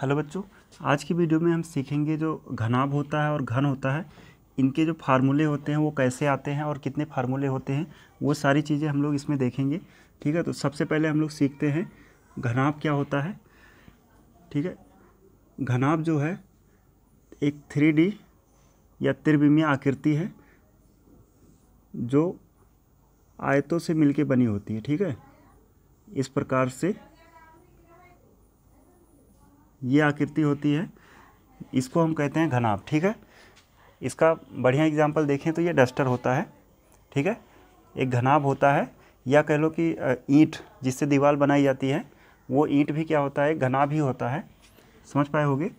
hello बच्चों आज की वीडियो में हम सीखेंगे जो घनाभ होता है और घन होता है इनके जो फार्मूले होते हैं वो कैसे आते हैं और कितने फार्मूले होते हैं वो सारी चीज़ें हम लोग इसमें देखेंगे ठीक है तो सबसे पहले हम लोग सीखते हैं घनाभ क्या होता है ठीक है घनाभ जो है एक थ्री या त्रिविमीय आकृति है जो आयतों से मिल बनी होती है ठीक है इस प्रकार से ये आकृति होती है इसको हम कहते हैं घनाभ ठीक है इसका बढ़िया एग्जाम्पल देखें तो ये डस्टर होता है ठीक है एक घनाभ होता है या कह लो कि ईंट जिससे दीवार बनाई जाती है वो ईंट भी क्या होता है घनाभ ही होता है समझ पाए होगे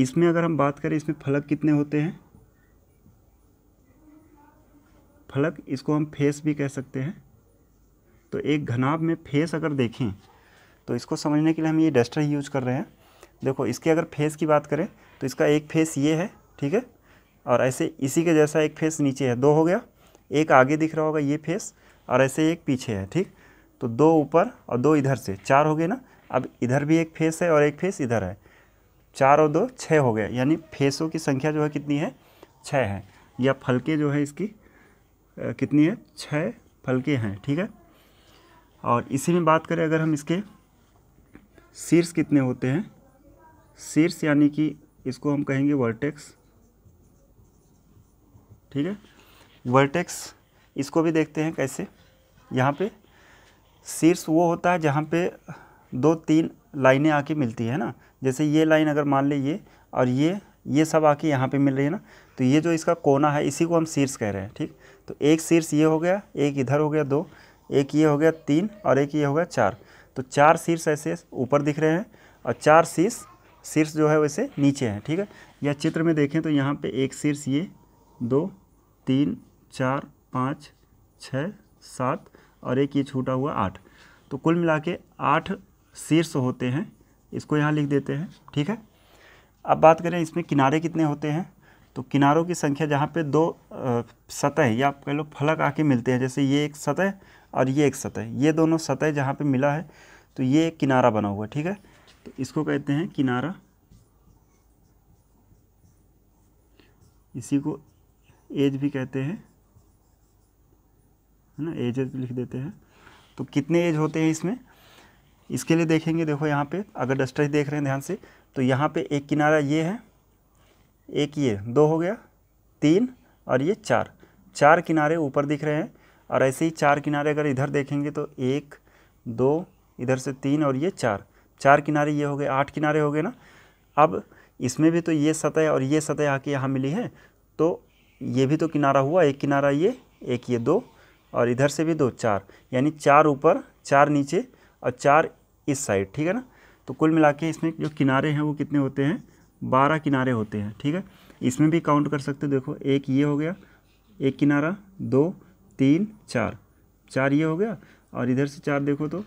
इसमें अगर हम बात करें इसमें फलक कितने होते हैं फलक इसको हम फेस भी कह सकते हैं तो एक घनाभ में फेस अगर देखें तो इसको समझने के लिए हम ये डस्टर यूज कर रहे हैं देखो इसके अगर फेस की बात करें तो इसका एक फेस ये है ठीक है और ऐसे इसी के जैसा एक फेस नीचे है दो हो गया एक आगे दिख रहा होगा ये फेस और ऐसे एक पीछे है ठीक तो दो ऊपर और दो इधर से चार हो गए ना अब इधर भी एक फेस है और एक फेस इधर है चार और दो छः हो गए यानी फेसों की संख्या जो है कितनी है छः है या फलके जो है इसकी आ, कितनी है छः फलके हैं ठीक है और इसी में बात करें अगर हम इसके शीर्ष कितने होते हैं शीर्ष यानी कि इसको हम कहेंगे वर्टेक्स ठीक है वर्टेक्स इसको भी देखते हैं कैसे यहाँ पे शीर्ष वो होता है जहाँ पे दो तीन लाइनें आके मिलती है ना जैसे ये लाइन अगर मान लें ये और ये ये सब आके यहाँ पे मिल रही है ना तो ये जो इसका कोना है इसी को हम शीर्ष कह रहे हैं ठीक तो एक शीर्ष ये हो गया एक इधर हो गया दो एक ये हो गया तीन और एक ये हो गया चार तो चार शीर्ष ऐसे ऊपर दिख रहे हैं और चार शीर्ष शीर्ष जो है वैसे नीचे है ठीक है या चित्र में देखें तो यहाँ पे एक शीर्ष ये दो तीन चार पाँच छ सात और एक ये छूटा हुआ आठ तो कुल मिला के आठ शीर्ष होते हैं इसको यहाँ लिख देते हैं ठीक है अब बात करें इसमें किनारे कितने होते हैं तो किनारों की संख्या जहाँ पे दो सतह या आप कह लो फलक आके मिलते हैं जैसे ये एक सतह और ये एक सतह ये दोनों सतह जहाँ पे मिला है तो ये एक किनारा बना हुआ है ठीक है तो इसको कहते हैं किनारा इसी को एज भी कहते हैं है ना एज लिख देते हैं तो कितने एज होते हैं इसमें इसके लिए देखेंगे देखो यहाँ पे अगर डस्टर देख रहे हैं ध्यान से तो यहाँ पे एक किनारा ये है एक ये दो हो गया तीन और ये चार चार किनारे ऊपर दिख रहे हैं और ऐसे ही चार किनारे अगर इधर देखेंगे तो एक दो इधर से तीन और ये चार चार किनारे ये हो गए आठ किनारे हो गए ना अब इसमें भी तो ये सतह और ये सतह आके यहाँ मिली है तो ये भी तो किनारा हुआ एक किनारा ये एक ये दो और इधर से भी दो चार यानी चार ऊपर चार नीचे और चार इस साइड ठीक है ना तो कुल मिला के इसमें जो किनारे हैं वो कितने होते हैं बारह किनारे होते हैं ठीक है इसमें भी काउंट कर सकते देखो एक ये हो गया एक किनारा दो तीन चार चार ये हो गया और इधर से चार देखो तो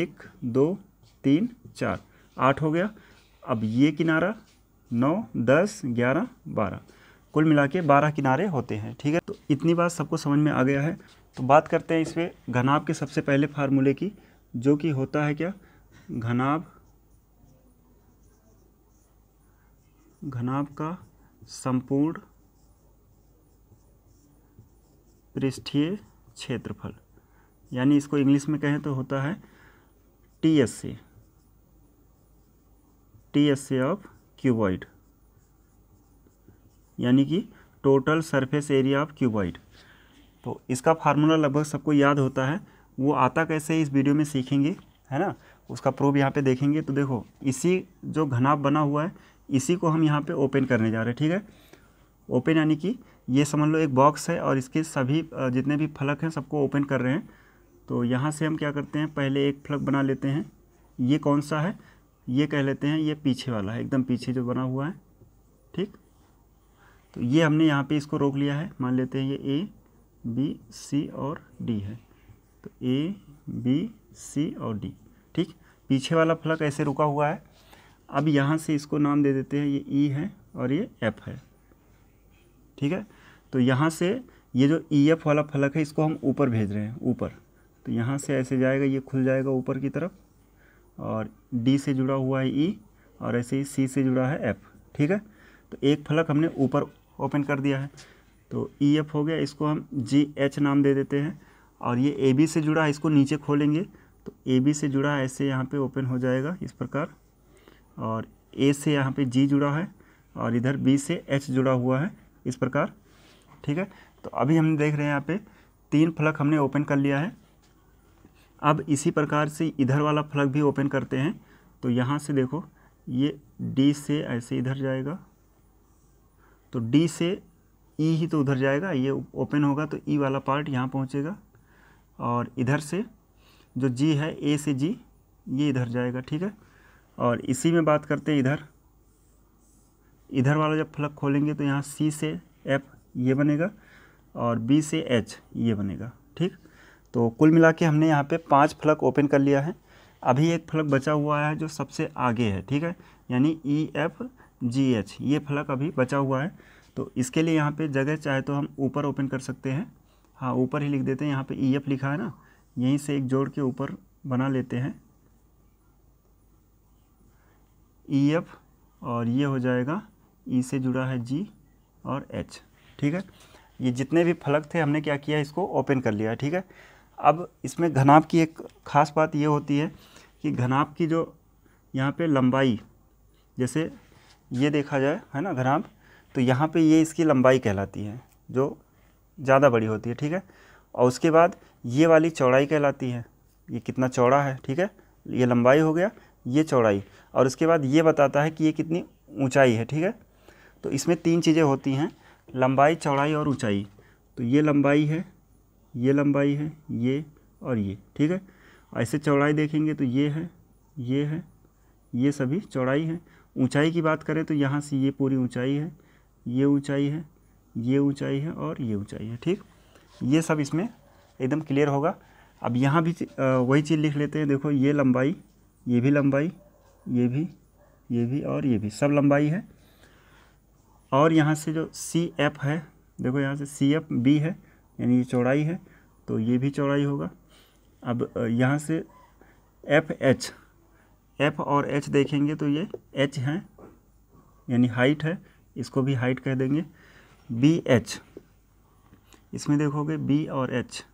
एक दो तीन चार आठ हो गया अब ये किनारा नौ दस ग्यारह बारह कुल मिला के बारह किनारे होते हैं ठीक है तो इतनी बात सबको समझ में आ गया है तो बात करते हैं इसमें घनाभ के सबसे पहले फार्मूले की जो कि होता है क्या घनाभ घनाभ का संपूर्ण पृष्ठीय क्षेत्रफल यानी इसको इंग्लिश में कहें तो होता है T S C T S A of cuboid यानी कि total surface area of cuboid तो इसका फार्मूला लगभग सबको याद होता है वो आता कैसे इस वीडियो में सीखेंगे है ना उसका प्रूफ यहाँ पे देखेंगे तो देखो इसी जो घनाप बना हुआ है इसी को हम यहाँ पे ओपन करने जा रहे हैं ठीक है ओपन यानी कि ये समझ लो एक बॉक्स है और इसके सभी जितने भी फलक हैं सबको ओपन कर रहे हैं तो यहाँ से हम क्या करते हैं पहले एक फलक बना लेते हैं ये कौन सा है ये कह लेते हैं ये पीछे वाला है एकदम पीछे जो बना हुआ है ठीक तो ये हमने यहाँ पे इसको रोक लिया है मान लेते हैं ये ए बी सी और डी है तो ए बी सी और डी ठीक पीछे वाला फलक ऐसे रुका हुआ है अब यहाँ से इसको नाम दे देते हैं ये ई e है और ये एफ है ठीक है तो यहाँ से ये जो ई e एफ वाला फलक है इसको हम ऊपर भेज रहे हैं ऊपर तो यहाँ से ऐसे जाएगा ये खुल जाएगा ऊपर की तरफ और डी से जुड़ा हुआ है ई e और ऐसे ही सी से जुड़ा है एफ ठीक है तो एक फलक हमने ऊपर ओपन कर दिया है तो ई e एफ हो गया इसको हम जी एच नाम दे देते हैं और ये ए बी से जुड़ा है इसको नीचे खोलेंगे तो ए बी से जुड़ा है ऐसे यहाँ पे ओपन हो जाएगा इस प्रकार और ए से यहाँ पे जी जुड़ा है और इधर बी से एच जुड़ा हुआ है इस प्रकार ठीक है तो अभी हम देख रहे हैं यहाँ पे तीन फलक हमने ओपन कर लिया है अब इसी प्रकार से इधर वाला फ्लग भी ओपन करते हैं तो यहाँ से देखो ये डी से ऐसे इधर जाएगा तो डी से ई e ही तो उधर जाएगा ये ओपन होगा तो ई e वाला पार्ट यहाँ पहुँचेगा और इधर से जो जी है ए से जी ये इधर जाएगा ठीक है और इसी में बात करते हैं इधर इधर वाला जब फ्लग खोलेंगे तो यहाँ सी से एफ ये बनेगा और बी से एच ये बनेगा ठीक तो कुल मिला के हमने यहाँ पे पांच फलक ओपन कर लिया है अभी एक फलक बचा हुआ है जो सबसे आगे है ठीक है यानी ई एफ जी एच ये फलक अभी बचा हुआ है तो इसके लिए यहाँ पे जगह चाहे तो हम ऊपर ओपन कर सकते हैं हाँ ऊपर ही लिख देते हैं यहाँ पे ई e, एफ लिखा है ना यहीं से एक जोड़ के ऊपर बना लेते हैं ई e, एफ और ये हो जाएगा ई e से जुड़ा है जी और एच ठीक है ये जितने भी फलक थे हमने क्या किया इसको ओपन कर लिया ठीक है अब इसमें घनाभ की एक ख़ास बात ये होती है कि घनाप की जो यहाँ पे लंबाई जैसे ये देखा जाए है ना घनाप तो यहाँ पे ये इसकी लंबाई कहलाती है जो ज़्यादा बड़ी होती है ठीक है और उसके बाद ये वाली चौड़ाई कहलाती है ये कितना चौड़ा है ठीक है ये लंबाई हो गया ये चौड़ाई और उसके बाद ये बताता है कि ये कितनी ऊँचाई है ठीक है तो इसमें तीन चीज़ें होती हैं लंबाई चौड़ाई और ऊँचाई तो ये लंबाई है ये लंबाई है ये और ये ठीक है ऐसे चौड़ाई देखेंगे तो ये है ये है ये सभी चौड़ाई है ऊंचाई की बात करें तो यहाँ से ये पूरी ऊंचाई है ये ऊंचाई है ये ऊंचाई है और ये ऊंचाई है ठीक ये सब इसमें एकदम क्लियर होगा अब यहाँ भी वही चीज़ लिख लेते हैं देखो ये लंबाई ये भी लंबाई ये भी ये भी और ये भी सब लंबाई है और यहाँ से जो सी एफ है देखो यहाँ से सी एफ बी है यानी ये चौड़ाई है तो ये भी चौड़ाई होगा अब यहाँ से एफ एच एफ और एच देखेंगे तो ये एच हैं यानी हाइट है इसको भी हाइट कह देंगे बी एच इसमें देखोगे बी और एच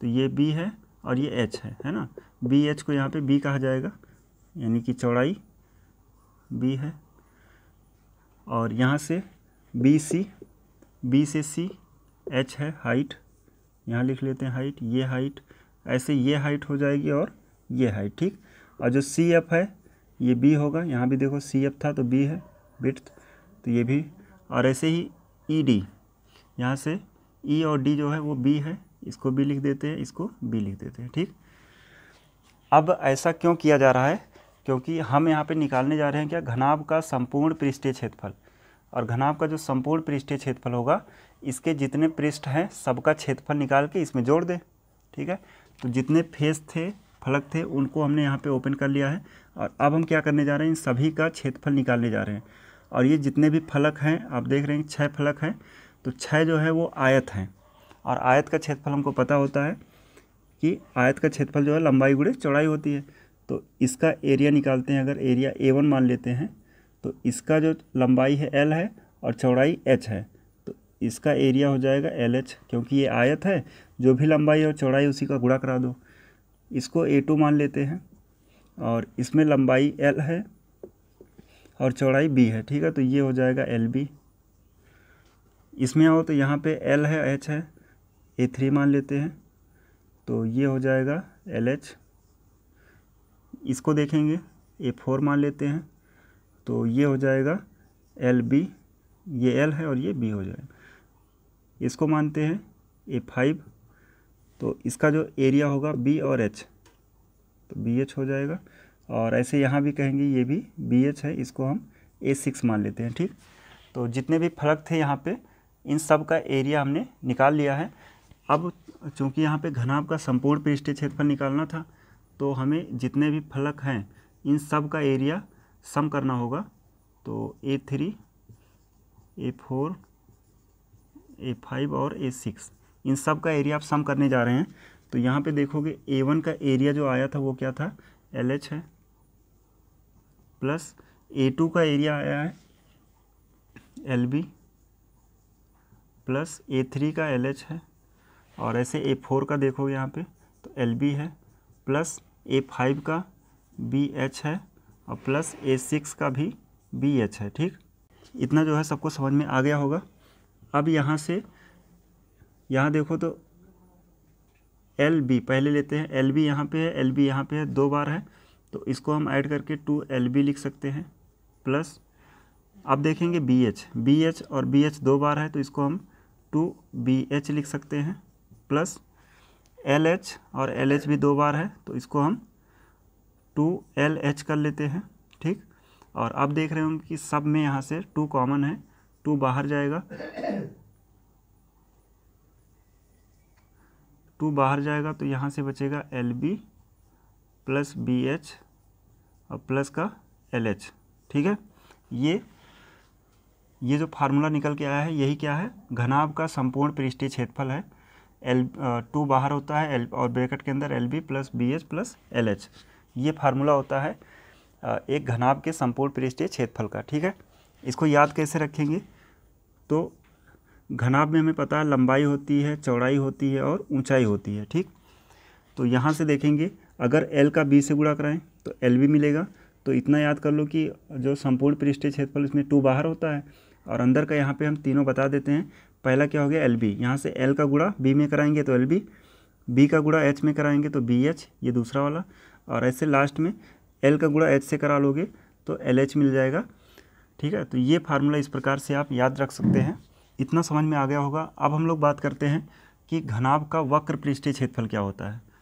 तो ये बी है और ये एच है है ना बी एच को यहाँ पे बी कहा जाएगा यानी कि चौड़ाई बी है और यहाँ से बी सी बी से सी एच है हाइट यहाँ लिख लेते हैं हाइट ये हाइट ऐसे ये हाइट हो जाएगी और ये हाइट ठीक और जो सी एफ है ये बी होगा यहाँ भी देखो सी एफ था तो बी है बिट्थ तो ये भी और ऐसे ही ई e डी यहाँ से ई e और डी जो है वो बी है इसको बी लिख देते हैं इसको बी लिख देते हैं ठीक अब ऐसा क्यों किया जा रहा है क्योंकि हम यहाँ पे निकालने जा रहे हैं क्या घनाभ का संपूर्ण पृष्ठीय क्षेत्रफल और घनाभ का जो संपूर्ण पृष्ठीय क्षेत्रफल होगा इसके जितने पृष्ठ हैं सबका क्षेत्रफल निकाल के इसमें जोड़ दें ठीक है तो जितने फेस थे फलक थे उनको हमने यहाँ पे ओपन कर लिया है और अब हम क्या करने जा रहे हैं इन सभी का क्षेत्रफल निकालने जा रहे हैं और ये जितने भी फलक हैं आप देख रहे हैं छः फलक हैं तो छः जो है वो आयत हैं और आयत का क्षेत्रफल हमको पता होता है कि आयत का क्षेत्रफल जो है लंबाई गुड़े चौड़ाई होती है तो इसका एरिया निकालते हैं अगर एरिया ए वन मान लेते हैं तो इसका जो लंबाई है एल है और चौड़ाई एच है तो इसका एरिया हो जाएगा एल एच क्योंकि ये आयत है जो भी लंबाई और चौड़ाई उसी का गुड़ा करा दो इसको ए टू मान लेते हैं और इसमें लंबाई एल है और चौड़ाई बी है ठीक है तो ये हो जाएगा एल बी इसमें आओ तो यहाँ पे एल है एच है ए थ्री मान लेते हैं तो ये हो जाएगा एल एच इसको देखेंगे ए फोर मान लेते हैं तो ये हो जाएगा एल बी ये एल है और ये बी हो जाएगा इसको मानते हैं ए फाइव तो इसका जो एरिया होगा बी और एच तो बी एच हो जाएगा और ऐसे यहाँ भी कहेंगे ये भी बी एच है इसको हम ए सिक्स मान लेते हैं ठीक तो जितने भी फलक थे यहाँ पे इन सब का एरिया हमने निकाल लिया है अब चूँकि यहाँ पे घनाभ का संपूर्ण पृष्ठीय क्षेत्रफल निकालना था तो हमें जितने भी फलक हैं इन सब का एरिया सम करना होगा तो A three A four A five और ए सिक्स इन सब का एरिया आप सम करने जा रहे हैं तो यहाँ पे देखोगे ए वन का एरिया जो आया था वो क्या था एल एच है प्लस ए टू का एरिया आया है L B plus A three का एल एच है और ऐसे ए फोर का देखोगे यहाँ पे तो एल बी है प्लस ए फाइव का बी एच है और प्लस ए सिक्स का भी बी एच है ठीक इतना जो है सबको समझ में आ गया होगा अब यहाँ से यहाँ देखो तो एल बी पहले लेते हैं एल बी यहाँ पर है एल बी यहाँ पर है दो बार है तो इसको हम ऐड करके टू एल बी लिख सकते हैं प्लस अब देखेंगे बी एच बी एच और बी एच दो बार है तो इसको हम टू बी एच लिख सकते हैं प्लस एल एच और एल एच भी दो बार है तो इसको हम टू एल एच कर लेते हैं ठीक और अब देख रहे होंगे कि सब में यहाँ से टू कॉमन है टू बाहर जाएगा टू बाहर जाएगा तो यहाँ से बचेगा L B plus B H और प्लस का एल एच ठीक है ये ये जो फार्मूला निकल के आया है यही क्या है घनाभ का संपूर्ण पृष्ठीय क्षेत्रफल है एल टू बाहर होता है एल और ब्रैकेट के अंदर L B plus B H plus L H ये फार्मूला होता है एक घनाभ के संपूर्ण पृष्ठीय क्षेत्रफल का ठीक है इसको याद कैसे रखेंगे तो घनाभ में हमें पता है लंबाई होती है चौड़ाई होती है और ऊंचाई होती है ठीक तो यहाँ से देखेंगे अगर एल का बी से गुड़ा कराएं तो एल भी मिलेगा तो इतना याद कर लो कि जो संपूर्ण पृष्ठीय क्षेत्रफल इसमें टू बाहर होता है और अंदर का यहाँ पर हम तीनों बता देते हैं पहला क्या हो गया एल बी यहाँ से एल का गुड़ा बी में कराएंगे तो एल बी बी का गुड़ा एच में कराएंगे तो बी एच ये दूसरा वाला और ऐसे लास्ट में एल का गुड़ा एच से करा लोगे तो एल एच मिल जाएगा ठीक है तो ये फार्मूला इस प्रकार से आप याद रख सकते हैं इतना समझ में आ गया होगा अब हम लोग बात करते हैं कि घनाभ का वक्र पृष्ठीय क्षेत्रफल क्या होता है